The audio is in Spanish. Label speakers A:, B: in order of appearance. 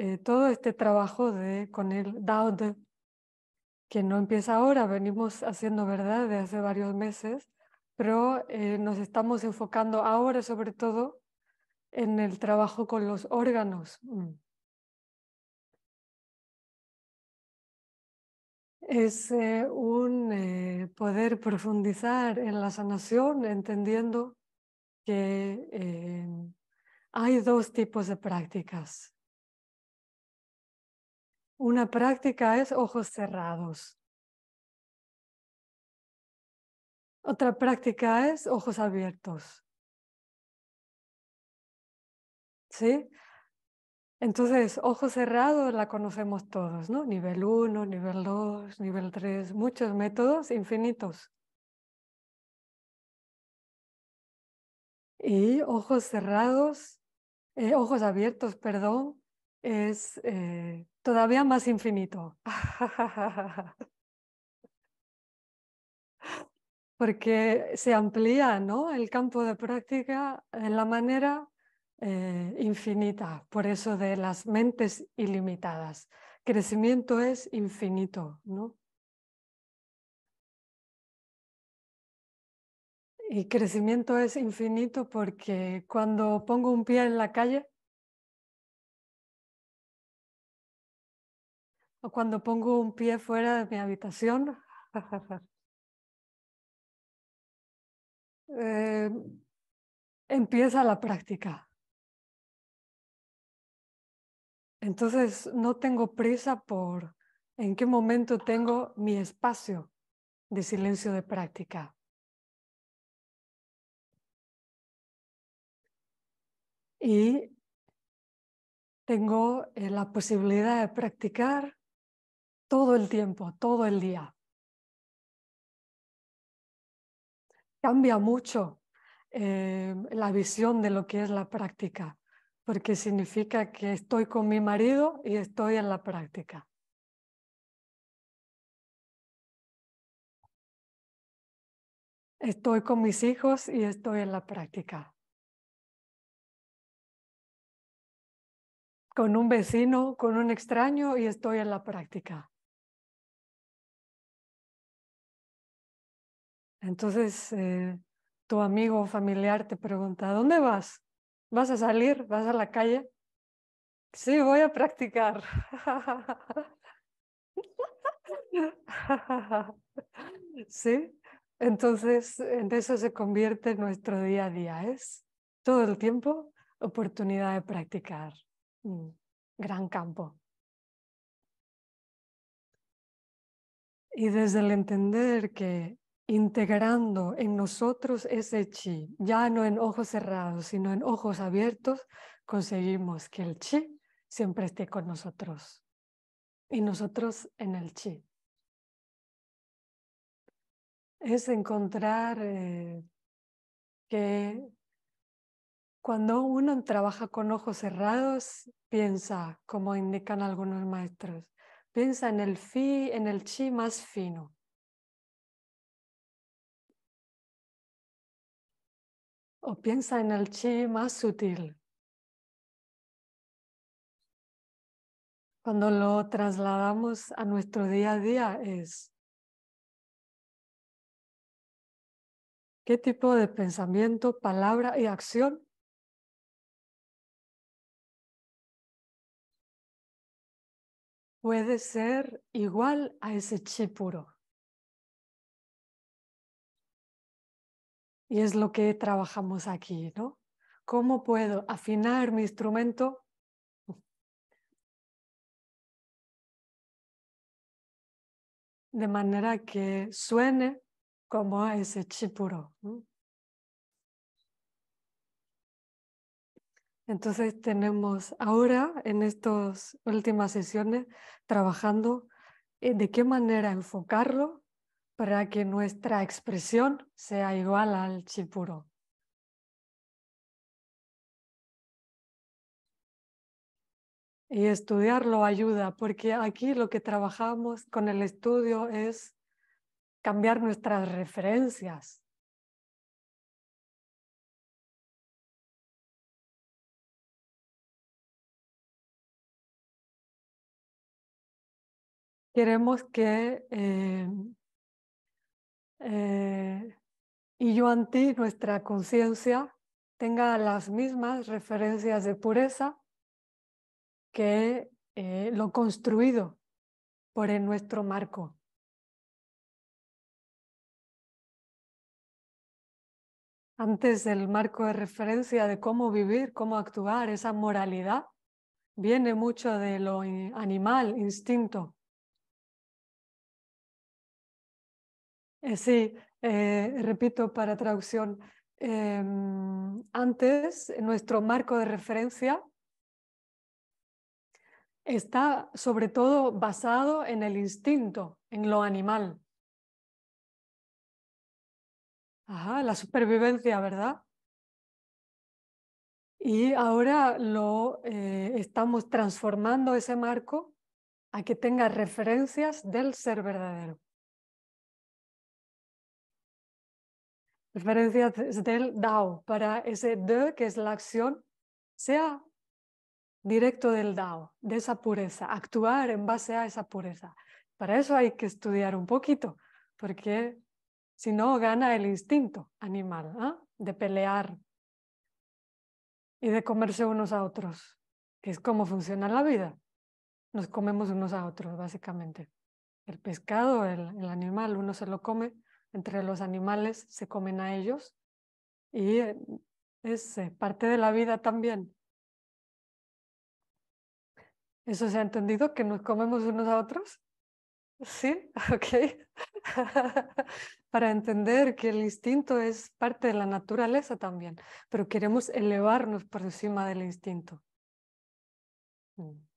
A: Eh, todo este trabajo de, con el Dao que no empieza ahora, venimos haciendo verdad de hace varios meses, pero eh, nos estamos enfocando ahora sobre todo en el trabajo con los órganos. Mm.
B: Es eh,
A: un poder profundizar en la sanación entendiendo que hay dos tipos de prácticas. Una práctica es ojos cerrados.
B: Otra práctica es ojos abiertos.
A: ¿Sí? Entonces, ojos cerrados la conocemos todos, ¿no? Nivel 1, nivel 2, nivel 3, muchos métodos infinitos. Y ojos cerrados, eh, ojos abiertos, perdón, es eh, todavía más infinito. Porque se amplía ¿no? el campo de práctica en la manera eh, infinita, por eso de las mentes ilimitadas. Crecimiento es infinito, ¿no? Y crecimiento es infinito porque cuando pongo un pie en la calle, o cuando pongo un pie fuera de mi habitación. Eh, empieza la práctica. Entonces no tengo prisa por en qué momento tengo mi espacio de silencio de práctica. Y tengo eh, la posibilidad de practicar todo el tiempo, todo el día. Cambia mucho eh, la visión de lo que es la práctica, porque significa que estoy con mi marido y estoy en la práctica.
B: Estoy con mis hijos y estoy en la práctica. Con un vecino, con un extraño y estoy en la práctica.
A: Entonces, eh, tu amigo o familiar te pregunta, dónde vas? ¿Vas a salir? ¿Vas a la calle? Sí, voy a practicar. ¿Sí? Entonces, en eso se convierte nuestro día a día. Es todo el tiempo oportunidad de practicar. Mm, gran campo. Y desde el entender que integrando en nosotros ese chi, ya no en ojos cerrados, sino en ojos abiertos, conseguimos que el chi siempre esté con nosotros y nosotros en el chi. Es encontrar eh, que cuando uno trabaja con ojos cerrados, piensa, como indican algunos maestros, piensa en el fi, en el chi más fino o piensa en el chi más sutil. Cuando lo trasladamos a nuestro día a día es
B: qué tipo de pensamiento, palabra y acción puede ser igual a ese chi puro. Y es lo que trabajamos aquí, ¿no? ¿Cómo puedo afinar mi instrumento? De manera
A: que suene como ese chipuro. Entonces tenemos ahora en estas últimas sesiones trabajando eh, de qué manera enfocarlo para que nuestra expresión sea igual al chipuro Y estudiarlo ayuda, porque aquí lo que trabajamos con el estudio es cambiar nuestras referencias.
B: Queremos que eh,
A: y yo anti, nuestra conciencia, tenga las mismas referencias de pureza que eh, lo construido por en nuestro marco. Antes el marco de referencia de cómo vivir, cómo actuar, esa moralidad, viene mucho de lo animal, instinto. Eh, repito, para traducción, em, antes nuestro marco de referencia está sobre todo basado en el instinto, en lo animal. la supervivencia, ¿verdad? Y ahora lo eh, estamos transformando ese marco a que tenga referencias del ser verdadero. referencias del DAO para ese de, que es la acción, sea directo del DAO, de esa pureza, actuar en base a esa pureza. Para eso hay que estudiar un poquito, porque si no, gana el instinto animal ¿ah? de pelear y de comerse unos a otros, que es como funciona la vida. Nos comemos unos a otros, básicamente. El pescado, el, el animal, uno se lo come entre los animales, se comen a ellos y eh, es eh, parte de la vida también. ¿Eso se ha entendido? ¿Que nos comemos unos a otros? Sí, ok. Para entender que el instinto es parte de la naturaleza también, pero queremos elevarnos por encima del instinto. Mm.